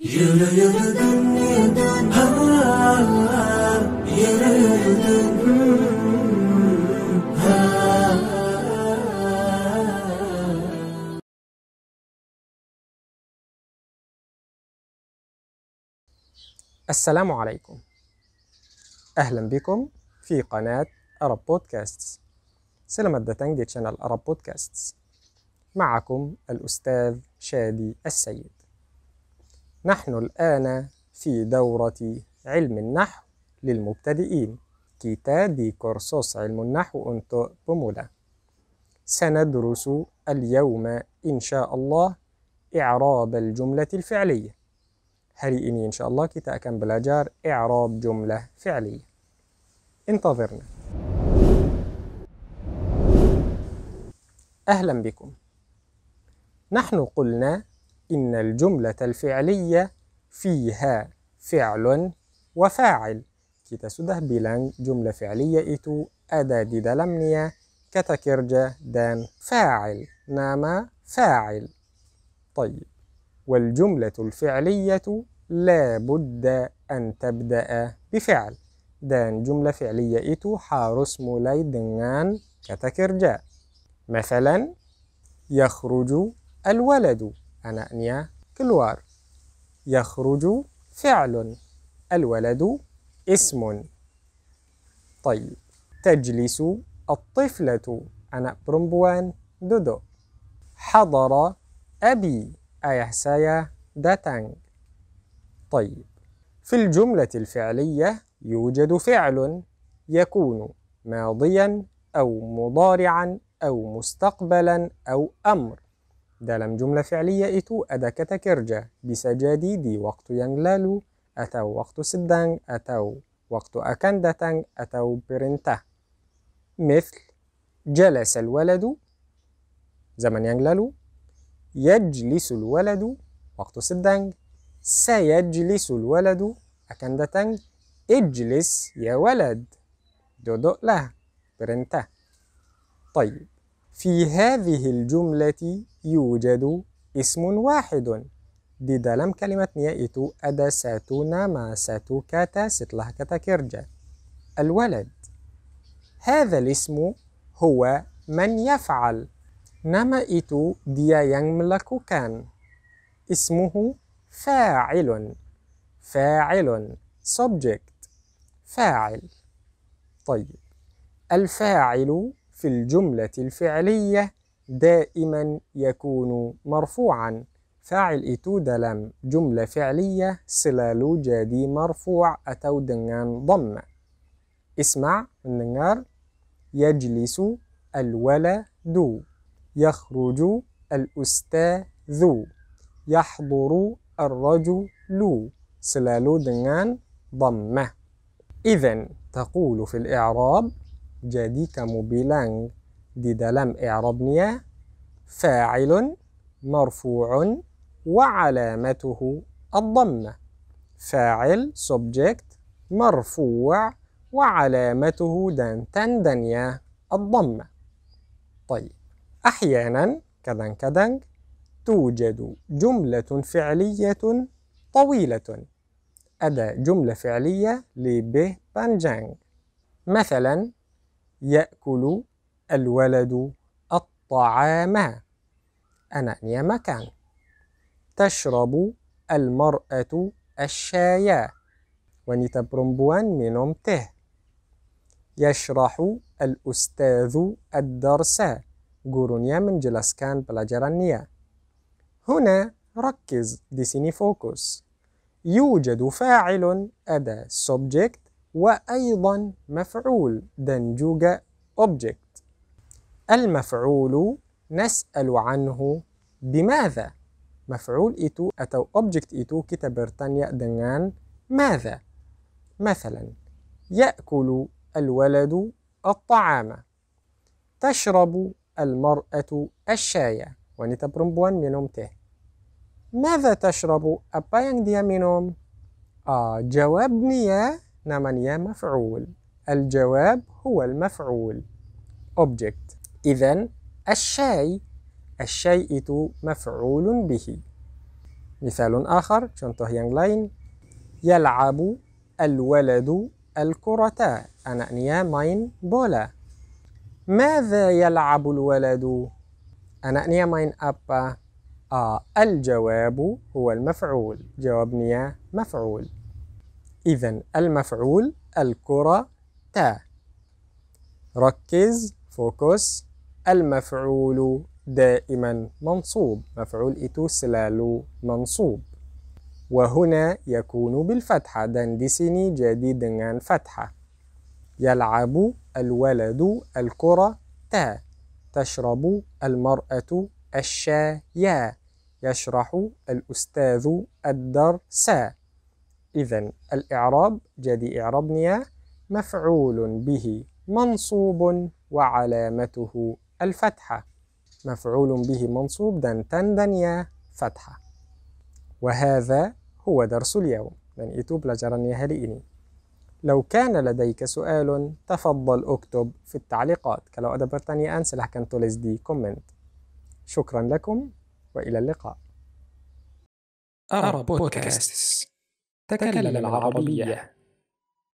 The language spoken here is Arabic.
السلام عليكم أهلا بكم في قناة أرب بودكاست سلمة داتانج دي تشانل أرب بودكاست معكم الأستاذ شادي السيد نحن الآن في دورة علم النحو للمبتدئين كيتا دي كورسوس علم النحو أنتو بمولا سندرس اليوم إن شاء الله إعراب الجملة الفعلية هري إني إن شاء الله كيتا أكم بلاجار إعراب جملة فعلية انتظرنا أهلا بكم نحن قلنا إن الجملة الفعلية فيها فعل وفاعل كتا سده بلان جملة فعلية إتو أدا ديدا لمنية كتا كرجة دان فاعل نام فاعل طيب والجملة الفعلية لا بد أن تبدأ بفعل دان جملة فعلية إتو حارس مولاي دنان كتا كرجة مثلا يخرج الولد أنيا كلوار يخرج فعل الولد اسم طيب تجلس الطفلة أنا برمبوان دودو حضر أبي ayah سايا datang طيب في الجملة الفعلية يوجد فعل يكون ماضيا أو مضارعا أو مستقبلا أو أمر دلم جملة فعلية إتو أدا كرجة بسجادي دي وقت ينلالو أتو وقت سدان أتو وقت أكندتان أتو برنتا مثل جلس الولد زمن ينلالو يجلس الولد وقت سدان سيجلس الولد أكندتان اجلس يا ولد دودو له برنتا طيب في هذه الجملة يوجد اسم واحد ديدا لم كلمة يأتو أدا ساتو ناما ساتو كاتا ستلاه كاتا كيرجا الولد هذا الاسم هو من يفعل ناما إتو ديا يملك كان اسمه فاعل فاعل subject فاعل طيب الفاعل في الجملة الفعلية دائما يكون مرفوعا فاعل إتو دلم جملة فعلية سلالو جادي مرفوع أتو دنان ضم اسمع النار يجلس الولد يخرج الأستاذ يحضر الرجل سلالو دنان ضم إذا تقول في الإعراب Jadi kamu bilang di dalam i'rabnya fa'ilun marfu'un wa 'alamatuhu ad subject مرفوع وعلامته دان تن دنيا الضمة طيب أحيانا كدن كدن توجد جملة فعلية طويلة أداة جملة فعليه لبه بانجانج مثلا يأكل الولد الطعام أنا نيا مكان تشرب المرأة الشاي ونيتا برومبوان مينوم تيه يشرح الأستاذ الدرس غورونيا من جلسكان بلاجرانيا هنا ركز ديسيني فوكس يوجد فاعل أدا subject وأيضا مفعول دنجوجا object المفعول نسأل عنه بماذا مفعول إتو أو object إتو كتاب برتانيا دنان ماذا مثلا يأكل الولد الطعام تشرب المرأة الشاي ونيتا برمبوان منوم ته ماذا تشرب أبا يانج دي منوم آه جوابني يا نعم يا مفعول الجواب هو المفعول object إذا الشاي الشيء مفعول به مثال آخر شنطه يانغ لين يلعب الولد الكرة أنا نيا ماين بولا ماذا يلعب الولد؟ أنا نيا ماين أبا آه الجواب هو المفعول جواب نيا مفعول إذا المفعول الكرة تا ركز فوكس المفعول دائما منصوب مفعول إتو سلالو منصوب وهنا يكون بالفتحة dan di sini jadi يلعب الولد الكرة تا تشرب المرأة الشاي يشرح الأستاذ الدرس إذا الإعراب جدي إعرابنيا مفعول به منصوب وعلامته الفتحة مفعول به منصوب دن تن دنيا فتحة وهذا هو درس اليوم من itu pelajarannya hari لو كان لديك سؤال تفضل اكتب في التعليقات kalau ada pertanyaan silahkan tulis دي كومنت شكرا لكم وإلى اللقاء أرى بودكاست تكلم العربية